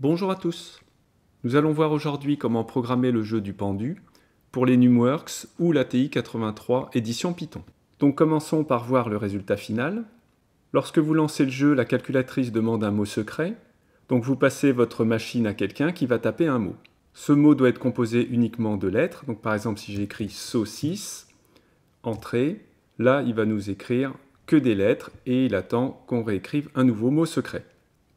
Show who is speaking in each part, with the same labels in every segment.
Speaker 1: Bonjour à tous. Nous allons voir aujourd'hui comment programmer le jeu du pendu pour les NumWorks ou la ti 83 édition Python. Donc commençons par voir le résultat final. Lorsque vous lancez le jeu, la calculatrice demande un mot secret. Donc vous passez votre machine à quelqu'un qui va taper un mot. Ce mot doit être composé uniquement de lettres. Donc par exemple si j'écris saucisse, entrée, là il va nous écrire que des lettres et il attend qu'on réécrive un nouveau mot secret.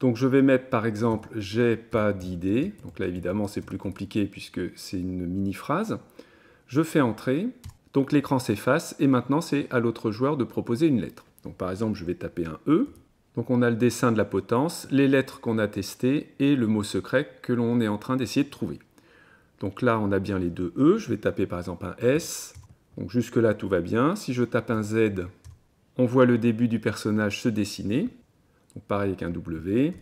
Speaker 1: Donc je vais mettre par exemple j'ai pas d'idée. Donc là évidemment c'est plus compliqué puisque c'est une mini phrase. Je fais entrer. Donc l'écran s'efface et maintenant c'est à l'autre joueur de proposer une lettre. Donc par exemple je vais taper un E. Donc on a le dessin de la potence, les lettres qu'on a testées et le mot secret que l'on est en train d'essayer de trouver. Donc là on a bien les deux E. Je vais taper par exemple un S. Donc jusque là tout va bien. Si je tape un Z, on voit le début du personnage se dessiner pareil avec un W.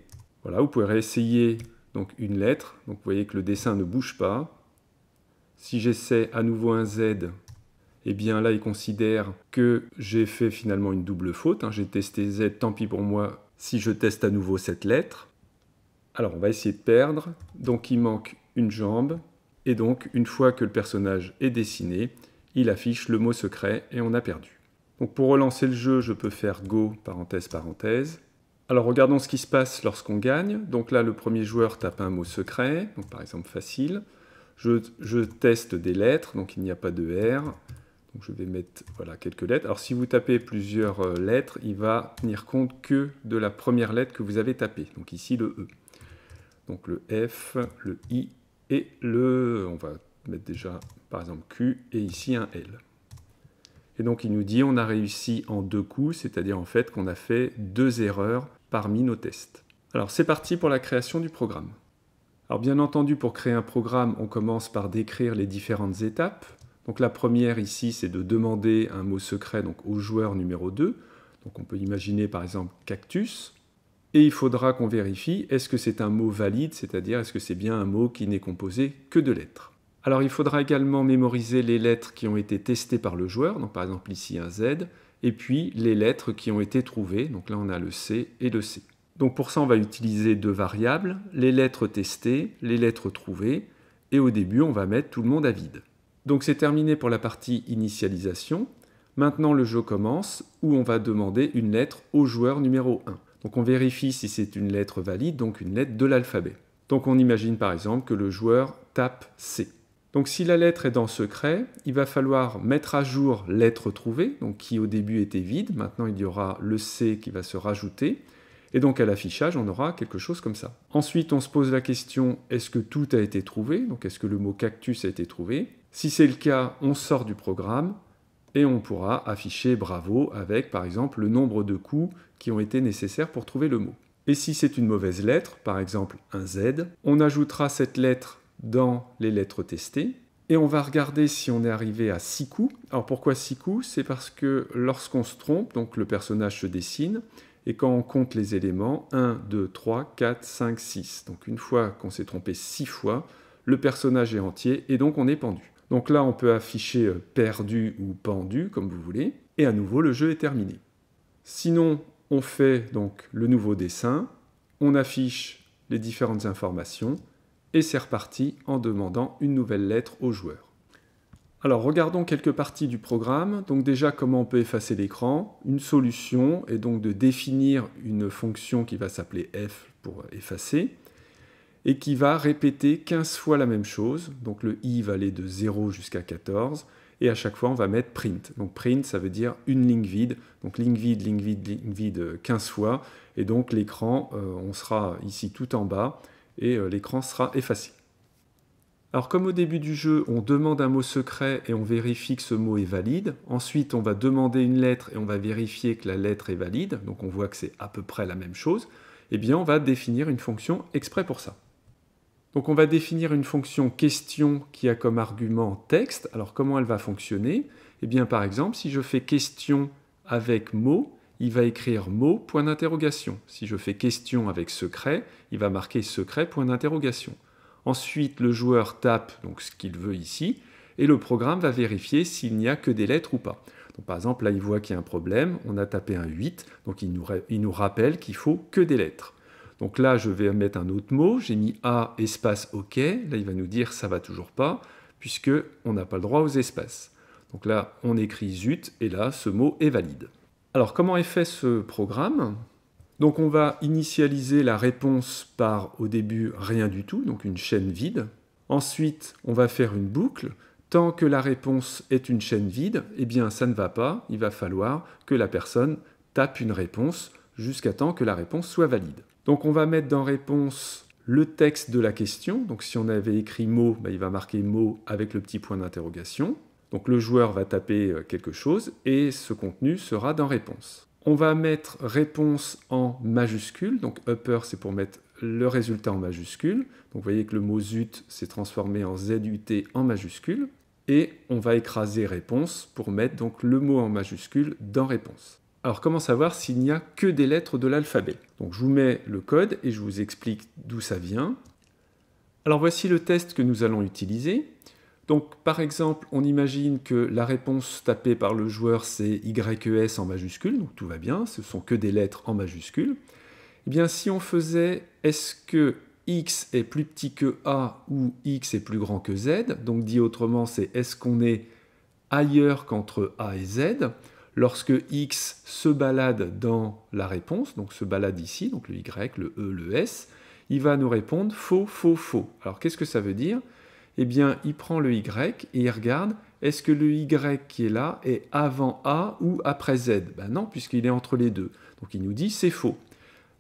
Speaker 1: Voilà, vous pouvez réessayer donc une lettre. Donc vous voyez que le dessin ne bouge pas. Si j'essaie à nouveau un Z, eh bien là il considère que j'ai fait finalement une double faute. Hein. J'ai testé Z, tant pis pour moi si je teste à nouveau cette lettre. Alors on va essayer de perdre. Donc il manque une jambe. Et donc une fois que le personnage est dessiné, il affiche le mot secret et on a perdu. Donc pour relancer le jeu, je peux faire Go, parenthèse, parenthèse. Alors regardons ce qui se passe lorsqu'on gagne. Donc là, le premier joueur tape un mot secret, donc par exemple facile. Je, teste des lettres, donc il n'y a pas de R. Donc je vais mettre voilà, quelques lettres. Alors si vous tapez plusieurs euh, lettres, il va tenir compte que de la première lettre que vous avez tapée. Donc ici le E. Donc le F, le I et le... On va mettre déjà par exemple Q et ici un L. Et donc il nous dit on a réussi en deux coups, c'est-à-dire en fait qu'on a fait deux erreurs parmi nos tests. Alors c'est parti pour la création du programme. Alors bien entendu, pour créer un programme, on commence par décrire les différentes étapes. Donc la première ici, c'est de demander un mot secret donc, au joueur numéro 2. Donc on peut imaginer par exemple cactus. Et il faudra qu'on vérifie est-ce que c'est un mot valide, c'est-à-dire est-ce que c'est bien un mot qui n'est composé que de lettres. Alors il faudra également mémoriser les lettres qui ont été testées par le joueur, donc par exemple ici un Z, et puis les lettres qui ont été trouvées. Donc là, on a le C et le C. Donc pour ça, on va utiliser deux variables, les lettres testées, les lettres trouvées, et au début, on va mettre tout le monde à vide. Donc c'est terminé pour la partie initialisation. Maintenant, le jeu commence, où on va demander une lettre au joueur numéro 1. Donc on vérifie si c'est une lettre valide, donc une lettre de l'alphabet. Donc on imagine par exemple que le joueur tape C. Donc si la lettre est dans secret, il va falloir mettre à jour lettre trouvée, donc qui au début était vide, maintenant il y aura le C qui va se rajouter, et donc à l'affichage on aura quelque chose comme ça. Ensuite on se pose la question est-ce que tout a été trouvé, donc est-ce que le mot cactus a été trouvé Si c'est le cas, on sort du programme et on pourra afficher bravo avec par exemple le nombre de coups qui ont été nécessaires pour trouver le mot. Et si c'est une mauvaise lettre, par exemple un Z, on ajoutera cette lettre dans les lettres testées. Et on va regarder si on est arrivé à 6 coups. Alors pourquoi 6 coups C'est parce que lorsqu'on se trompe, donc le personnage se dessine, et quand on compte les éléments, 1, 2, 3, 4, 5, 6. Donc une fois qu'on s'est trompé 6 fois, le personnage est entier et donc on est pendu. Donc là, on peut afficher euh, perdu ou pendu, comme vous voulez, et à nouveau, le jeu est terminé. Sinon, on fait donc le nouveau dessin, on affiche les différentes informations, et c'est reparti en demandant une nouvelle lettre au joueur. Alors regardons quelques parties du programme. Donc déjà comment on peut effacer l'écran. Une solution est donc de définir une fonction qui va s'appeler f pour effacer et qui va répéter 15 fois la même chose. Donc le i va aller de 0 jusqu'à 14 et à chaque fois on va mettre print. Donc print ça veut dire une ligne vide. Donc ligne vide, ligne vide, ligne vide 15 fois et donc l'écran euh, on sera ici tout en bas et euh, l'écran sera effacé. Alors comme au début du jeu, on demande un mot secret et on vérifie que ce mot est valide. Ensuite, on va demander une lettre et on va vérifier que la lettre est valide. Donc on voit que c'est à peu près la même chose. Eh bien, on va définir une fonction exprès pour ça. Donc on va définir une fonction question qui a comme argument texte. Alors comment elle va fonctionner Eh bien par exemple, si je fais question avec mot, il va écrire mot, point d'interrogation. Si je fais question avec secret, il va marquer secret, point d'interrogation. Ensuite, le joueur tape donc ce qu'il veut ici, et le programme va vérifier s'il n'y a que des lettres ou pas. Donc, par exemple, là, il voit qu'il y a un problème, on a tapé un 8, donc il nous, rappelle qu'il faut que des lettres. Donc là, je vais mettre un autre mot, j'ai mis A, espace, OK. Là, il va nous dire ça va toujours pas, puisque on n'a pas le droit aux espaces. Donc là, on écrit zut, et là, ce mot est valide. Alors comment est fait ce programme Donc on va initialiser la réponse par au début rien du tout, donc une chaîne vide. Ensuite, on va faire une boucle. Tant que la réponse est une chaîne vide, eh bien ça ne va pas, il va falloir que la personne tape une réponse jusqu'à temps que la réponse soit valide. Donc on va mettre dans réponse le texte de la question. Donc si on avait écrit mot, bah, il va marquer mot avec le petit point d'interrogation. Donc le joueur va taper euh, quelque chose et ce contenu sera dans réponse. On va mettre réponse en majuscule, donc upper c'est pour mettre le résultat en majuscule. Donc vous voyez que le mot ZUT s'est transformé en ZUT en majuscule. Et on va écraser réponse pour mettre donc le mot en majuscule dans réponse. Alors comment savoir s'il n'y a que des lettres de l'alphabet Donc je vous mets le code et je vous explique d'où ça vient. Alors voici le test que nous allons utiliser. Donc, par exemple, on imagine que la réponse tapée par le joueur, c'est YES en majuscule, donc tout va bien, ce sont que des lettres en majuscule. Eh bien, si on faisait est-ce que X est plus petit que A ou X est plus grand que Z, donc dit autrement, c'est est-ce qu'on est ailleurs qu'entre A et Z, lorsque X se balade dans la réponse, donc se balade ici, donc le Y, le E, le S, il va nous répondre faux, faux, faux. Alors, qu'est-ce que ça veut dire eh bien, il prend le Y et il regarde est-ce que le Y qui est là est avant A ou après Z Ben non, puisqu'il est entre les deux. Donc il nous dit c'est faux.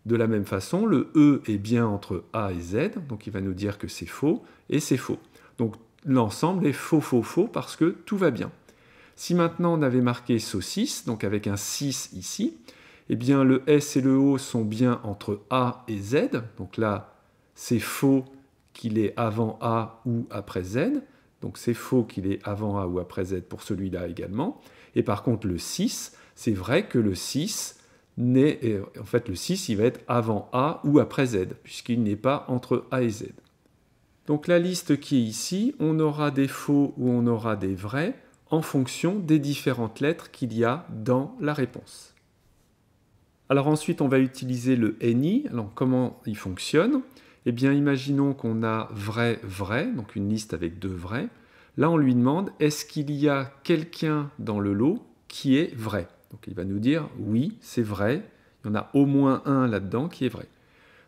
Speaker 1: De la même façon, le E est bien entre A et Z, donc il va nous dire que c'est faux, et c'est faux. Donc l'ensemble est faux, faux, faux, parce que tout va bien. Si maintenant on avait marqué saucisse, donc avec un 6 ici, eh bien le S et le O sont bien entre A et Z, donc là c'est faux, qu'il est avant A ou après Z. Donc c'est faux qu'il est avant A ou après Z pour celui-là également. Et par contre, le 6, c'est vrai que le 6 n'est. En fait, le 6, il va être avant A ou après Z, puisqu'il n'est pas entre A et Z. Donc la liste qui est ici, on aura des faux ou on aura des vrais en fonction des différentes lettres qu'il y a dans la réponse. Alors ensuite, on va utiliser le NI. Alors comment il fonctionne eh bien, imaginons qu'on a vrai, vrai, donc une liste avec deux vrais. Là, on lui demande est-ce qu'il y a quelqu'un dans le lot qui est vrai Donc, il va nous dire oui, c'est vrai. Il y en a au moins un là-dedans qui est vrai.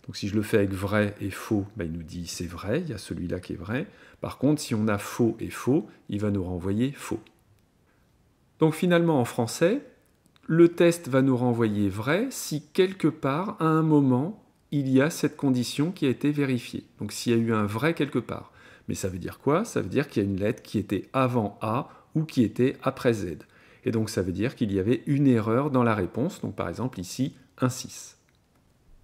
Speaker 1: Donc, si je le fais avec vrai et faux, bah, il nous dit c'est vrai, il y a celui-là qui est vrai. Par contre, si on a faux et faux, il va nous renvoyer faux. Donc, finalement, en français, le test va nous renvoyer vrai si quelque part, à un moment, il y a cette condition qui a été vérifiée. Donc s'il y a eu un vrai quelque part. Mais ça veut dire quoi Ça veut dire qu'il y a une lettre qui était avant A ou qui était après Z. Et donc ça veut dire qu'il y avait une erreur dans la réponse, donc par exemple ici un 6.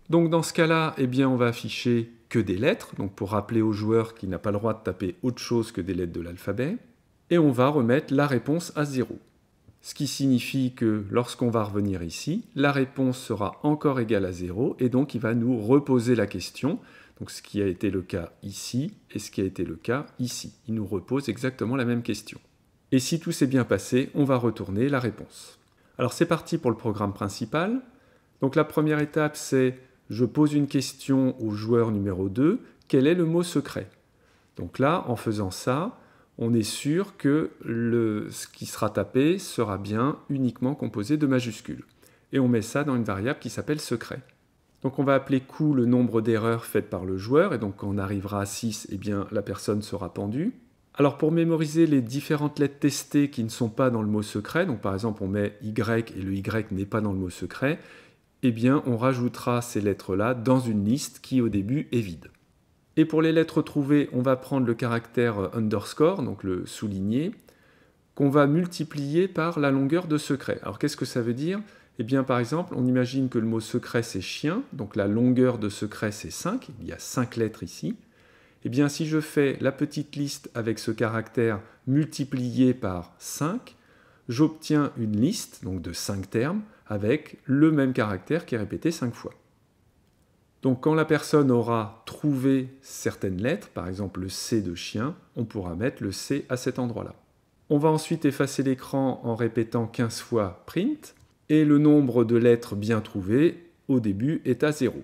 Speaker 1: Donc dans ce cas-là, eh bien on va afficher que des lettres, donc pour rappeler au joueur qu'il n'a pas le droit de taper autre chose que des lettres de l'alphabet, et on va remettre la réponse à 0 ce qui signifie que lorsqu'on va revenir ici, la réponse sera encore égale à 0 et donc il va nous reposer la question, donc ce qui a été le cas ici et ce qui a été le cas ici. Il nous repose exactement la même question. Et si tout s'est bien passé, on va retourner la réponse. Alors c'est parti pour le programme principal. Donc la première étape c'est je pose une question au joueur numéro 2, quel est le mot secret Donc là, en faisant ça, on est sûr que le, ce qui sera tapé sera bien uniquement composé de majuscules. Et on met ça dans une variable qui s'appelle secret. Donc on va appeler coup le nombre d'erreurs faites par le joueur, et donc quand on arrivera à 6, eh bien, la personne sera pendue. Alors pour mémoriser les différentes lettres testées qui ne sont pas dans le mot secret, donc par exemple on met Y et le Y n'est pas dans le mot secret, eh bien on rajoutera ces lettres-là dans une liste qui au début est vide. Et pour les lettres trouvées, on va prendre le caractère euh, underscore, donc le souligné, qu'on va multiplier par la longueur de secret. Alors qu'est-ce que ça veut dire Eh bien par exemple, on imagine que le mot secret c'est chien, donc la longueur de secret c'est 5, il y a 5 lettres ici. Eh bien si je fais la petite liste avec ce caractère multiplié par 5, j'obtiens une liste donc de 5 termes avec le même caractère qui est répété 5 fois. Donc quand la personne aura trouvé certaines lettres, par exemple le C de chien, on pourra mettre le C à cet endroit-là. On va ensuite effacer l'écran en répétant 15 fois print et le nombre de lettres bien trouvées au début est à 0.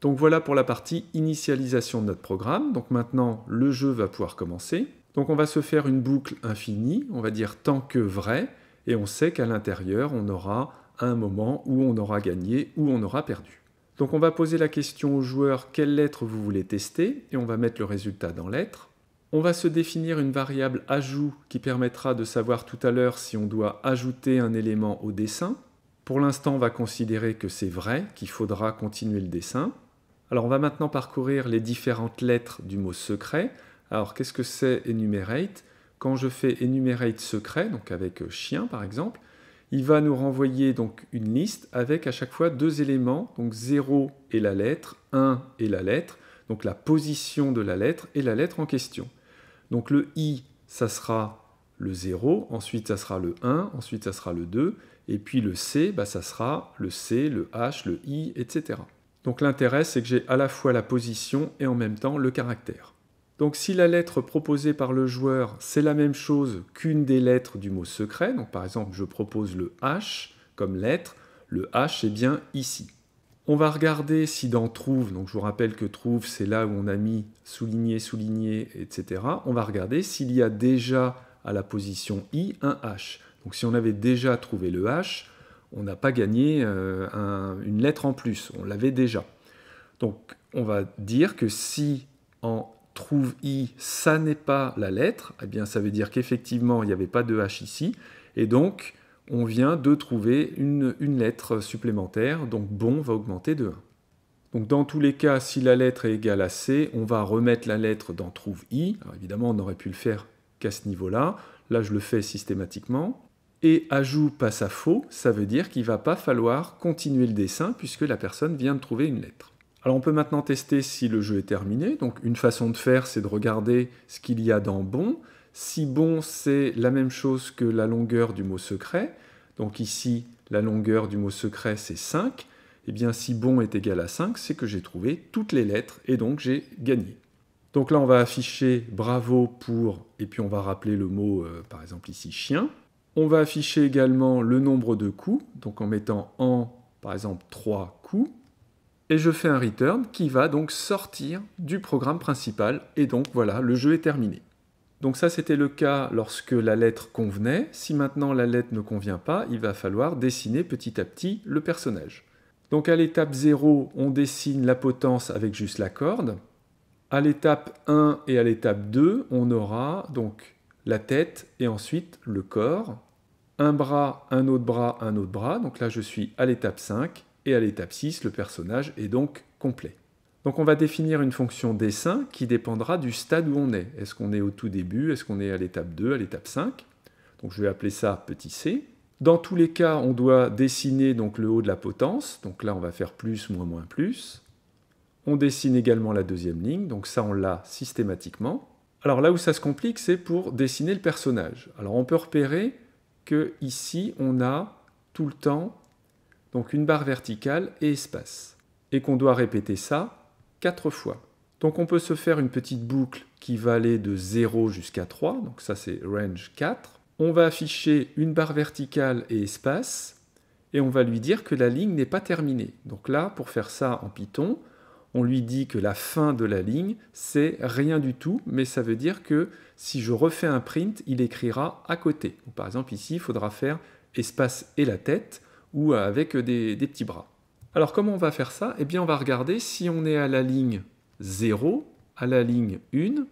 Speaker 1: Donc voilà pour la partie initialisation de notre programme. Donc maintenant le jeu va pouvoir commencer. Donc on va se faire une boucle infinie, on va dire tant que vrai et on sait qu'à l'intérieur on aura un moment où on aura gagné ou on aura perdu. Donc on va poser la question au joueur quelle lettre vous voulez tester et on va mettre le résultat dans lettre. On va se définir une variable ajout qui permettra de savoir tout à l'heure si on doit ajouter un élément au dessin. Pour l'instant, on va considérer que c'est vrai, qu'il faudra continuer le dessin. Alors on va maintenant parcourir les différentes lettres du mot secret. Alors qu'est-ce que c'est enumerate Quand je fais enumerate secret, donc avec chien par exemple, il va nous renvoyer donc une liste avec à chaque fois deux éléments, donc 0 et la lettre, 1 et la lettre, donc la position de la lettre et la lettre en question. Donc le i, ça sera le 0, ensuite ça sera le 1, ensuite ça sera le 2, et puis le c, bah, ça sera le c, le h, le i, etc. Donc l'intérêt, c'est que j'ai à la fois la position et en même temps le caractère. Donc si la lettre proposée par le joueur, c'est la même chose qu'une des lettres du mot secret, donc par exemple je propose le H comme lettre, le H est bien ici. On va regarder si dans trouve, donc je vous rappelle que trouve c'est là où on a mis souligné, souligné, etc. On va regarder s'il y a déjà à la position i un H. Donc si on avait déjà trouvé le H, on n'a pas gagné euh, une lettre en plus, on l'avait déjà. Donc on va dire que si en trouve I, ça n'est pas la lettre, eh bien ça veut dire qu'effectivement il n'y avait pas de H ici, et donc on vient de trouver une, lettre supplémentaire, donc bon va augmenter de 1. Donc dans tous les cas, si la lettre est égale à C, on va remettre la lettre dans trouve I, alors évidemment on n'aurait pu le faire qu'à ce niveau-là, là je le fais systématiquement, et ajout passe à faux, ça veut dire qu'il ne va pas falloir continuer le dessin puisque la personne vient de trouver une lettre. Alors on peut maintenant tester si le jeu est terminé. Donc une façon de faire, c'est de regarder ce qu'il y a dans bon. Si bon, c'est la même chose que la longueur du mot secret. Donc ici, la longueur du mot secret, c'est 5. Eh bien, si bon est égal à 5, c'est que j'ai trouvé toutes les lettres et donc j'ai gagné. Donc là, on va afficher bravo pour, et puis on va rappeler le mot, euh, par exemple ici, chien. On va afficher également le nombre de coups, donc en mettant en, par exemple, 3 coups et je fais un return qui va donc sortir du programme principal, et donc voilà, le jeu est terminé. Donc ça c'était le cas lorsque la lettre convenait, si maintenant la lettre ne convient pas, il va falloir dessiner petit à petit le personnage. Donc à l'étape 0, on dessine la potence avec juste la corde. À l'étape 1 et à l'étape 2, on aura donc la tête et ensuite le corps. Un bras, un autre bras, un autre bras. Donc là, je suis à l'étape 5 et à l'étape 6, le personnage est donc complet. Donc on va définir une fonction dessin qui dépendra du stade où on est. Est-ce qu'on est au tout début Est-ce qu'on est à l'étape 2, à l'étape 5 Donc je vais appeler ça petit c. Dans tous les cas, on doit dessiner donc le haut de la potence. Donc là, on va faire plus, moins, moins, plus. On dessine également la deuxième ligne, donc ça on l'a systématiquement. Alors là où ça se complique, c'est pour dessiner le personnage. Alors on peut repérer que ici on a tout le temps donc une barre verticale et espace. Et qu'on doit répéter ça 4 fois. Donc on peut se faire une petite boucle qui va aller de 0 jusqu'à 3, donc ça c'est range 4. On va afficher une barre verticale et espace, et on va lui dire que la ligne n'est pas terminée. Donc là, pour faire ça en Python, on lui dit que la fin de la ligne, c'est rien du tout, mais ça veut dire que si je refais un print, il écrira à côté. par exemple ici, il faudra faire espace et la tête, ou avec des, petits bras. Alors comment on va faire ça Eh bien on va regarder si on est à la ligne 0, à la ligne 1,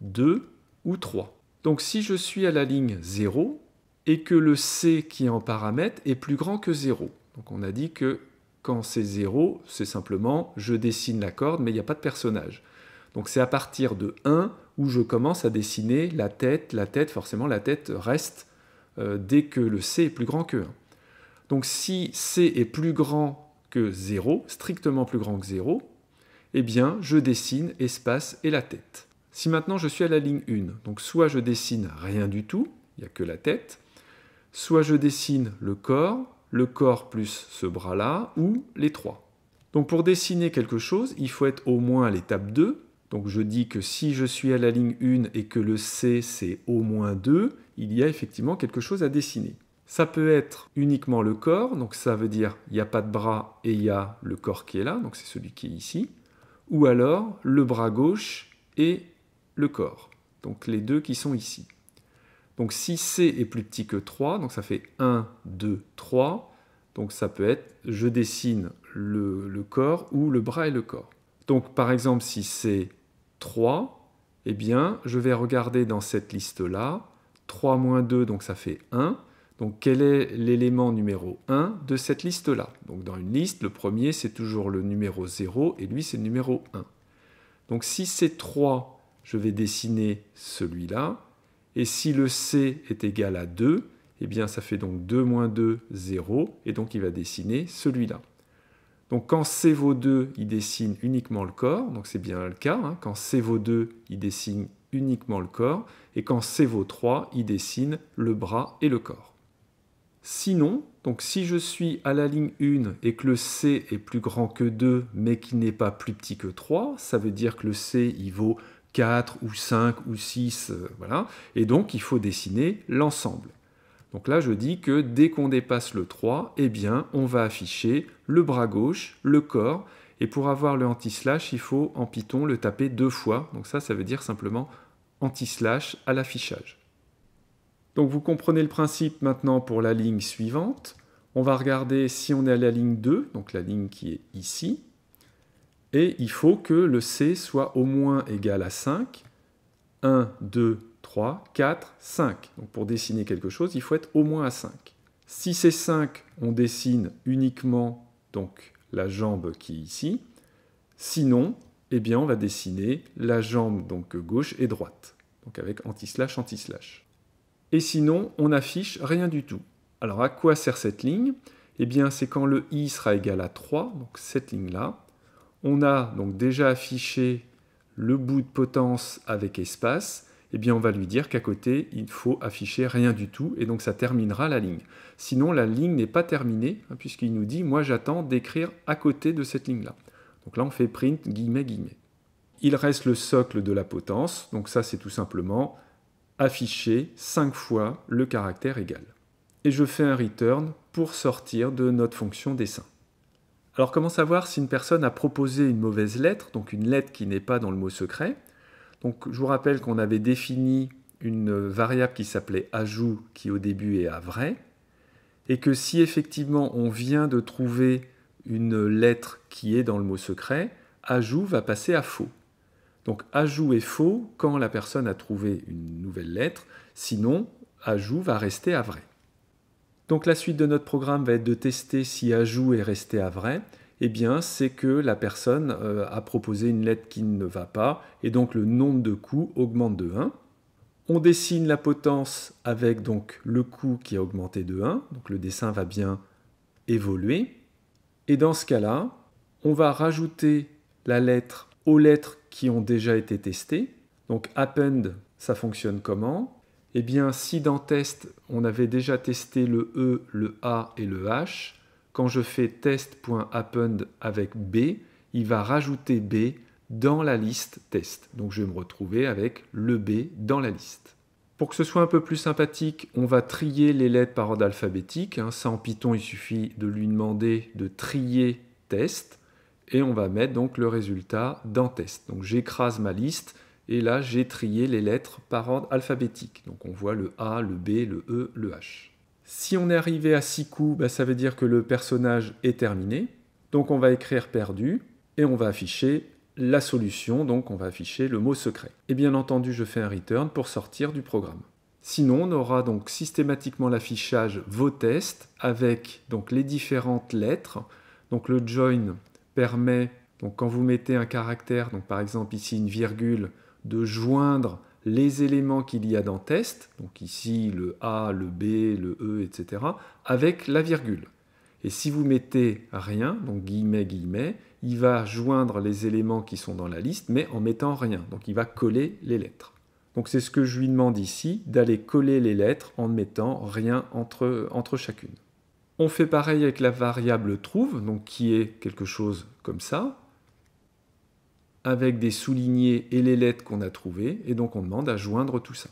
Speaker 1: 2 ou 3. Donc si je suis à la ligne 0 et que le C qui est en paramètre est plus grand que 0. Donc on a dit que quand c'est 0, c'est simplement je dessine la corde mais il n'y a pas de personnage. Donc c'est à partir de 1 où je commence à dessiner la tête, la tête, forcément la tête reste euh, dès que le C est plus grand que 1. Donc si c est plus grand que 0, strictement plus grand que 0, eh bien je dessine espace et la tête. Si maintenant je suis à la ligne 1, donc soit je dessine rien du tout, il n'y a que la tête, soit je dessine le corps, le corps plus ce bras-là, ou les trois. Donc pour dessiner quelque chose, il faut être au moins à l'étape 2. Donc je dis que si je suis à la ligne 1 et que le C c'est au moins 2, il y a effectivement quelque chose à dessiner. Ça peut être uniquement le corps, donc ça veut dire il n'y a pas de bras et il y a le corps qui est là, donc c'est celui qui est ici, ou alors le bras gauche et le corps, donc les deux qui sont ici. Donc si C est plus petit que 3, donc ça fait 1, 2, 3, donc ça peut être je dessine le, corps ou le bras et le corps. Donc par exemple si c'est 3, eh bien, je vais regarder dans cette liste-là. 3 moins 2, donc ça fait 1. Donc quel est l'élément numéro 1 de cette liste-là Donc dans une liste, le premier c'est toujours le numéro 0 et lui c'est le numéro 1. Donc si c'est 3, je vais dessiner celui-là. Et si le C est égal à 2, eh bien ça fait donc 2 moins 2, 0. Et donc il va dessiner celui-là. Donc quand C vaut 2, il dessine uniquement le corps. Donc c'est bien le cas. Hein. Quand C vaut 2, il dessine uniquement le corps. Et quand C vaut 3, il dessine le bras et le corps. Sinon, donc si je suis à la ligne 1 et que le C est plus grand que 2 mais qui n'est pas plus petit que 3, ça veut dire que le C il vaut 4 ou 5 ou 6, euh, voilà. Et donc il faut dessiner l'ensemble. Donc là je dis que dès qu'on dépasse le 3, eh bien on va afficher le bras gauche, le corps, et pour avoir le anti-slash il faut en Python le taper deux fois. Donc ça ça veut dire simplement anti-slash à l'affichage. Donc vous comprenez le principe maintenant pour la ligne suivante. On va regarder si on est à la ligne 2, donc la ligne qui est ici, et il faut que le C soit au moins égal à 5. 1, 2, 3, 4, 5. Donc pour dessiner quelque chose, il faut être au moins à 5. Si c'est 5, on dessine uniquement donc la jambe qui est ici. Sinon, eh bien, on va dessiner la jambe donc gauche et droite. Donc avec anti-slash, anti-slash et sinon on n'affiche rien du tout. Alors à quoi sert cette ligne Eh bien c'est quand le i sera égal à 3, donc cette ligne-là, on a donc déjà affiché le bout de potence avec espace, eh bien on va lui dire qu'à côté, il faut afficher rien du tout, et donc ça terminera la ligne. Sinon, la ligne n'est pas terminée, hein, puisqu'il nous dit « moi j'attends d'écrire à côté de cette ligne-là ». Donc là, on fait print guillemets guillemets. Il reste le socle de la potence, donc ça c'est tout simplement afficher 5 fois le caractère égal. Et je fais un return pour sortir de notre fonction dessin. Alors comment savoir si une personne a proposé une mauvaise lettre, donc une lettre qui n'est pas dans le mot secret Donc je vous rappelle qu'on avait défini une variable qui s'appelait ajout, qui au début est à vrai, et que si effectivement on vient de trouver une lettre qui est dans le mot secret, ajout va passer à faux. Donc ajout est faux quand la personne a trouvé une nouvelle lettre, sinon ajout va rester à vrai. Donc la suite de notre programme va être de tester si ajout est resté à vrai. Eh bien, c'est que la personne euh, a proposé une lettre qui ne va pas, et donc le nombre de coups augmente de 1. On dessine la potence avec donc le coût qui a augmenté de 1, donc le dessin va bien évoluer. Et dans ce cas-là, on va rajouter la lettre aux lettres qui ont déjà été testées. Donc append, ça fonctionne comment Eh bien, si dans test, on avait déjà testé le E, le A et le H, quand je fais test.append avec B, il va rajouter B dans la liste test. Donc je vais me retrouver avec le B dans la liste. Pour que ce soit un peu plus sympathique, on va trier les lettres par ordre alphabétique. Ça en hein. Python, il suffit de lui demander de trier test et on va mettre donc le résultat dans test. Donc j'écrase ma liste et là j'ai trié les lettres par ordre alphabétique. Donc on voit le A, le B, le E, le H. Si on est arrivé à 6 coups, bah, ça veut dire que le personnage est terminé. Donc on va écrire perdu et on va afficher la solution, donc on va afficher le mot secret. Et bien entendu, je fais un return pour sortir du programme. Sinon, on aura donc systématiquement l'affichage vos tests avec donc les différentes lettres. Donc le join permet, donc quand vous mettez un caractère, donc par exemple ici une virgule, de joindre les éléments qu'il y a dans test, donc ici le A, le B, le E, etc., avec la virgule. Et si vous mettez rien, donc guillemets, guillemets, il va joindre les éléments qui sont dans la liste, mais en mettant rien. Donc il va coller les lettres. Donc c'est ce que je lui demande ici, d'aller coller les lettres en ne mettant rien entre, entre chacune. On fait pareil avec la variable trouve, donc qui est quelque chose comme ça, avec des soulignés et les lettres qu'on a trouvées, et donc on demande à joindre tout ça.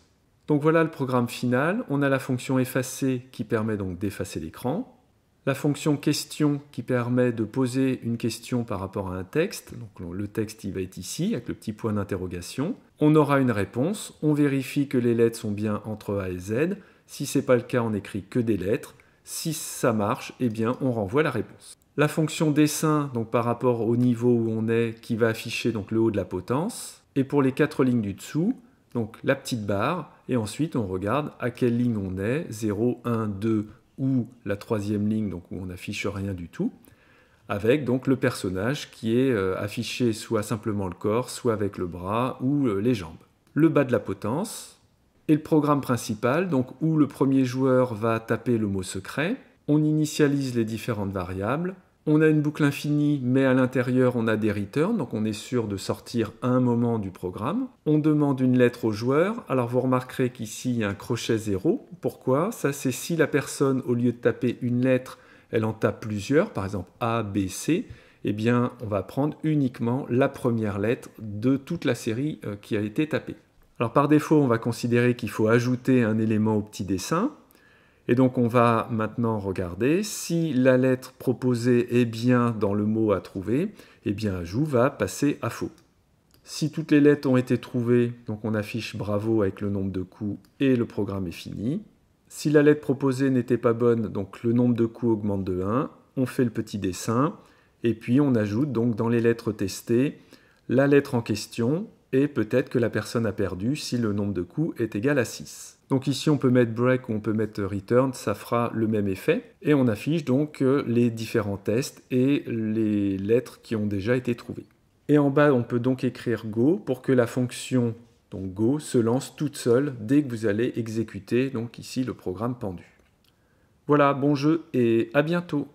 Speaker 1: Donc voilà le programme final. On a la fonction effacer qui permet donc d'effacer l'écran, la fonction question qui permet de poser une question par rapport à un texte. Donc le texte il va être ici avec le petit point d'interrogation. On aura une réponse, on vérifie que les lettres sont bien entre A et Z. Si ce n'est pas le cas, on n'écrit que des lettres. Si ça marche, eh bien, on renvoie la réponse. La fonction dessin, donc par rapport au niveau où on est, qui va afficher donc le haut de la potence. Et pour les quatre lignes du dessous, donc la petite barre. Et ensuite, on regarde à quelle ligne on est, 0, 1, 2 ou la troisième ligne, donc où on n'affiche rien du tout avec donc le personnage qui est euh, affiché soit simplement le corps, soit avec le bras ou euh, les jambes. Le bas de la potence, et le programme principal, donc où le premier joueur va taper le mot secret. On initialise les différentes variables. On a une boucle infinie, mais à l'intérieur, on a des returns, donc on est sûr de sortir un moment du programme. On demande une lettre au joueur. Alors vous remarquerez qu'ici, il y a un crochet zéro. Pourquoi Ça, c'est si la personne, au lieu de taper une lettre, elle en tape plusieurs, par exemple A, B, C, eh bien, on va prendre uniquement la première lettre de toute la série euh, qui a été tapée. Alors par défaut, on va considérer qu'il faut ajouter un élément au petit dessin. Et donc on va maintenant regarder si la lettre proposée est bien dans le mot à trouver, eh bien ajout va passer à faux. Si toutes les lettres ont été trouvées, donc on affiche bravo avec le nombre de coups et le programme est fini. Si la lettre proposée n'était pas bonne, donc le nombre de coups augmente de 1, on fait le petit dessin et puis on ajoute donc dans les lettres testées la lettre en question et peut-être que la personne a perdu si le nombre de coups est égal à 6. Donc ici on peut mettre break ou on peut mettre return, ça fera le même effet. Et on affiche donc euh, les différents tests et les lettres qui ont déjà été trouvées. Et en bas on peut donc écrire go pour que la fonction donc go se lance toute seule dès que vous allez exécuter donc ici le programme pendu. Voilà, bon jeu et à bientôt